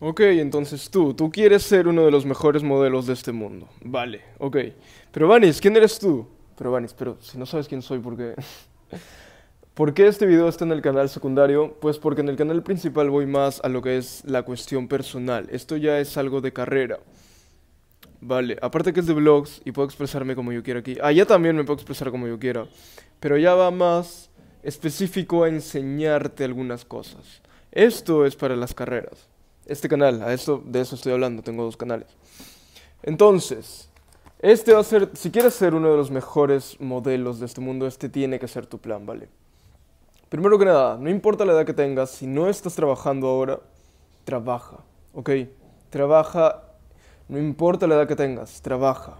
Ok, entonces tú, tú quieres ser uno de los mejores modelos de este mundo. Vale, ok. Pero Vanis, ¿quién eres tú? Pero Vanis, pero si no sabes quién soy, ¿por qué? ¿Por qué este video está en el canal secundario? Pues porque en el canal principal voy más a lo que es la cuestión personal. Esto ya es algo de carrera. Vale, aparte que es de vlogs y puedo expresarme como yo quiera aquí. Ah, ya también me puedo expresar como yo quiera. Pero ya va más específico a enseñarte algunas cosas. Esto es para las carreras. Este canal, a esto, de eso estoy hablando, tengo dos canales. Entonces, este va a ser, si quieres ser uno de los mejores modelos de este mundo, este tiene que ser tu plan, ¿vale? Primero que nada, no importa la edad que tengas, si no estás trabajando ahora, trabaja, ¿ok? Trabaja, no importa la edad que tengas, trabaja.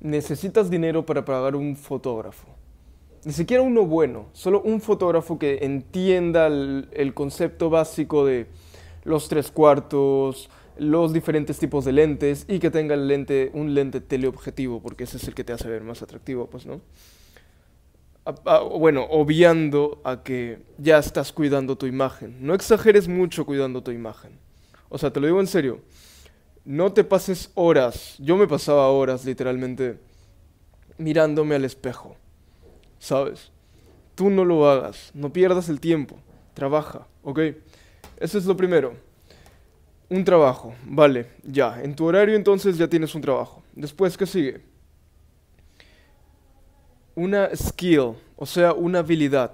Necesitas dinero para pagar un fotógrafo. Ni siquiera uno bueno, solo un fotógrafo que entienda el concepto básico de los tres cuartos, los diferentes tipos de lentes y que tenga el lente, un lente teleobjetivo, porque ese es el que te hace ver más atractivo, pues, ¿no? bueno, obviando a que ya estás cuidando tu imagen. No exageres mucho cuidando tu imagen. O sea, te lo digo en serio. No te pases horas. Yo me pasaba horas literalmente mirándome al espejo. ¿Sabes? Tú no lo hagas. No pierdas el tiempo. Trabaja, ¿ok? Eso es lo primero. Un trabajo, vale, ya. En tu horario entonces ya tienes un trabajo. Después, ¿qué sigue? Una skill, o sea, una habilidad.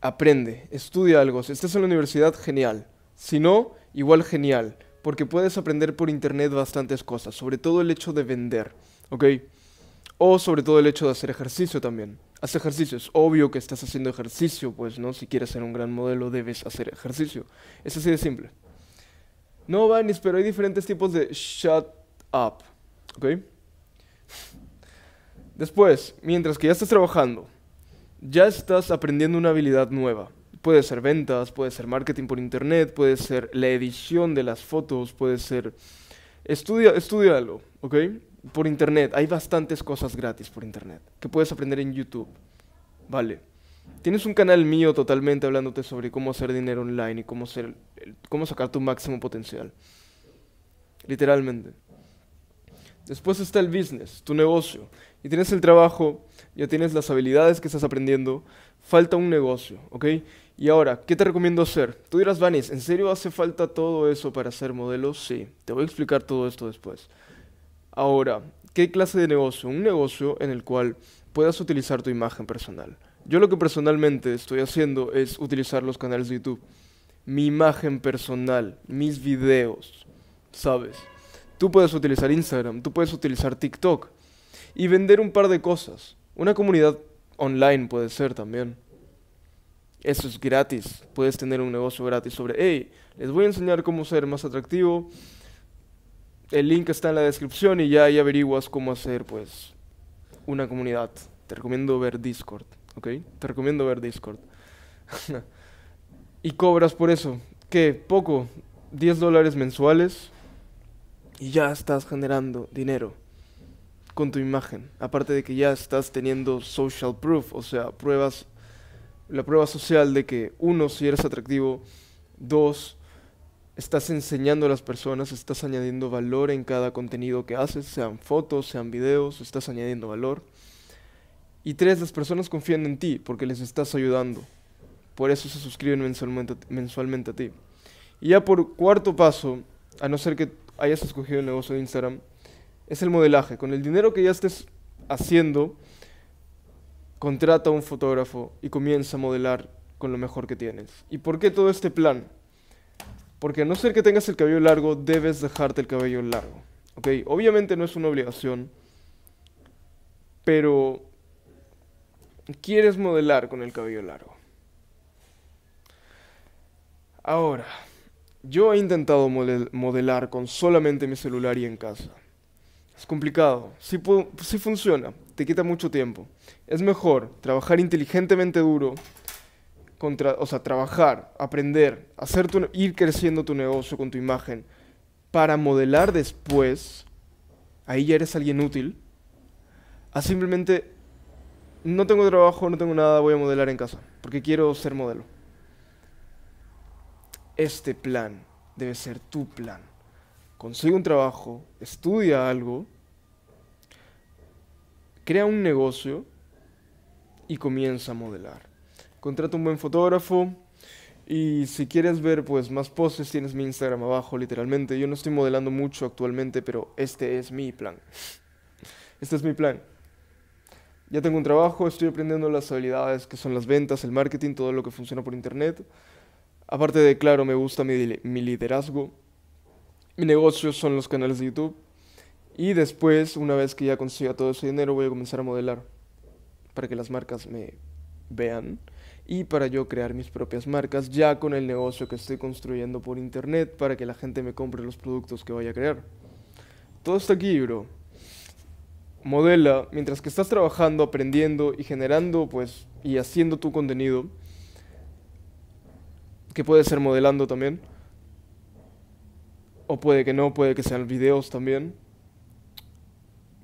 Aprende, estudia algo. Si estás en la universidad, genial. Si no, igual genial. Porque puedes aprender por internet bastantes cosas, sobre todo el hecho de vender, ¿ok? O sobre todo el hecho de hacer ejercicio también. Haz ejercicio, es obvio que estás haciendo ejercicio, pues, ¿no? Si quieres ser un gran modelo, debes hacer ejercicio. Es así de simple. No, Vanis, pero hay diferentes tipos de shut up, ¿ok? Después, mientras que ya estás trabajando, ya estás aprendiendo una habilidad nueva. Puede ser ventas, puede ser marketing por internet, puede ser la edición de las fotos, puede ser... Estudia, estudia ¿ok? por internet. Hay bastantes cosas gratis por internet que puedes aprender en YouTube. Vale. Tienes un canal mío totalmente hablándote sobre cómo hacer dinero online y cómo, ser, cómo sacar tu máximo potencial. Literalmente. Después está el business, tu negocio. Y tienes el trabajo, ya tienes las habilidades que estás aprendiendo. Falta un negocio, ¿ok? Y ahora, ¿qué te recomiendo hacer? Tú dirás, Vanis, ¿en serio hace falta todo eso para hacer modelo? Sí, te voy a explicar todo esto después. Ahora, ¿qué clase de negocio? Un negocio en el cual puedas utilizar tu imagen personal. Yo lo que personalmente estoy haciendo es utilizar los canales de YouTube. Mi imagen personal, mis videos, ¿sabes? Tú puedes utilizar Instagram, tú puedes utilizar TikTok y vender un par de cosas. Una comunidad online puede ser también. Eso es gratis. Puedes tener un negocio gratis sobre, hey, les voy a enseñar cómo ser más atractivo, el link está en la descripción y ya ahí averiguas cómo hacer pues una comunidad. Te recomiendo ver Discord, ¿ok? Te recomiendo ver Discord. y cobras por eso. ¿Qué? Poco. 10 dólares mensuales y ya estás generando dinero con tu imagen. Aparte de que ya estás teniendo social proof, o sea, pruebas, la prueba social de que uno, si eres atractivo, dos, estás enseñando a las personas, estás añadiendo valor en cada contenido que haces, sean fotos, sean videos, estás añadiendo valor. Y tres, las personas confían en ti porque les estás ayudando. Por eso se suscriben mensualmente, a ti. Y ya por cuarto paso, a no ser que hayas escogido el negocio de Instagram, es el modelaje. Con el dinero que ya estés haciendo, contrata a un fotógrafo y comienza a modelar con lo mejor que tienes. ¿Y por qué todo este plan? Porque a no ser que tengas el cabello largo, debes dejarte el cabello largo. ¿Ok? Obviamente no es una obligación, pero quieres modelar con el cabello largo. Ahora, yo he intentado modelar con solamente mi celular y en casa. Es complicado, sí, sí funciona, te quita mucho tiempo. Es mejor trabajar inteligentemente duro contra, o sea, trabajar, aprender, hacer ir creciendo tu negocio con tu imagen para modelar después, ahí ya eres alguien útil, a simplemente no tengo trabajo, no tengo nada, voy a modelar en casa, porque quiero ser modelo. Este plan debe ser tu plan. Consigue un trabajo, estudia algo, crea un negocio y comienza a modelar contrato un buen fotógrafo. Y si quieres ver pues más poses, tienes mi Instagram abajo, literalmente. Yo no estoy modelando mucho actualmente, pero este es mi plan. Este es mi plan. Ya tengo un trabajo, estoy aprendiendo las habilidades que son las ventas, el marketing, todo lo que funciona por internet. Aparte de, claro, me gusta mi, mi liderazgo. Mi negocio son los canales de YouTube. Y después, una vez que ya consiga todo ese dinero, voy a comenzar a modelar para que las marcas me vean y para yo crear mis propias marcas ya con el negocio que estoy construyendo por internet para que la gente me compre los productos que vaya a crear. Todo está aquí, bro. Modela, mientras que estás trabajando, aprendiendo y generando, pues, y haciendo tu contenido, que puede ser modelando también, o puede que no, puede que sean videos también,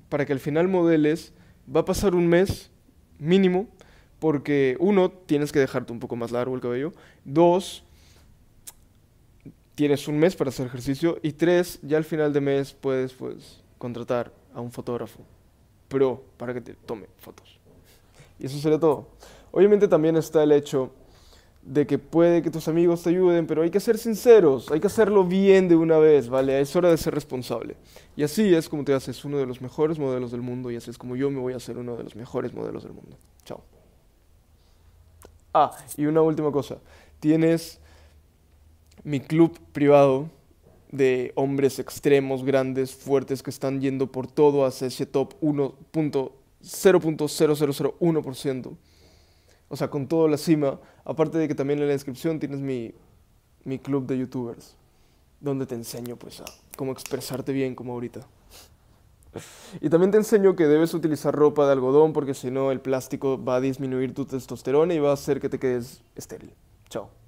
para que al final modeles, va a pasar un mes mínimo porque uno, tienes que dejarte un poco más largo el cabello. Dos, tienes un mes para hacer ejercicio. Y tres, ya al final de mes puedes pues, contratar a un fotógrafo pro para que te tome fotos. Y eso sería todo. Obviamente también está el hecho de que puede que tus amigos te ayuden, pero hay que ser sinceros, hay que hacerlo bien de una vez, ¿vale? Es hora de ser responsable. Y así es como te haces uno de los mejores modelos del mundo y así es como yo me voy a hacer uno de los mejores modelos del mundo. Ah, y una última cosa. Tienes mi club privado de hombres extremos, grandes, fuertes, que están yendo por todo hacia ese top 0.0001%. O sea, con todo la cima. Aparte de que también en la descripción tienes mi, mi club de youtubers, donde te enseño pues a cómo expresarte bien como ahorita. Y también te enseño que debes utilizar ropa de algodón porque si no el plástico va a disminuir tu testosterona y va a hacer que te quedes estéril. Chao.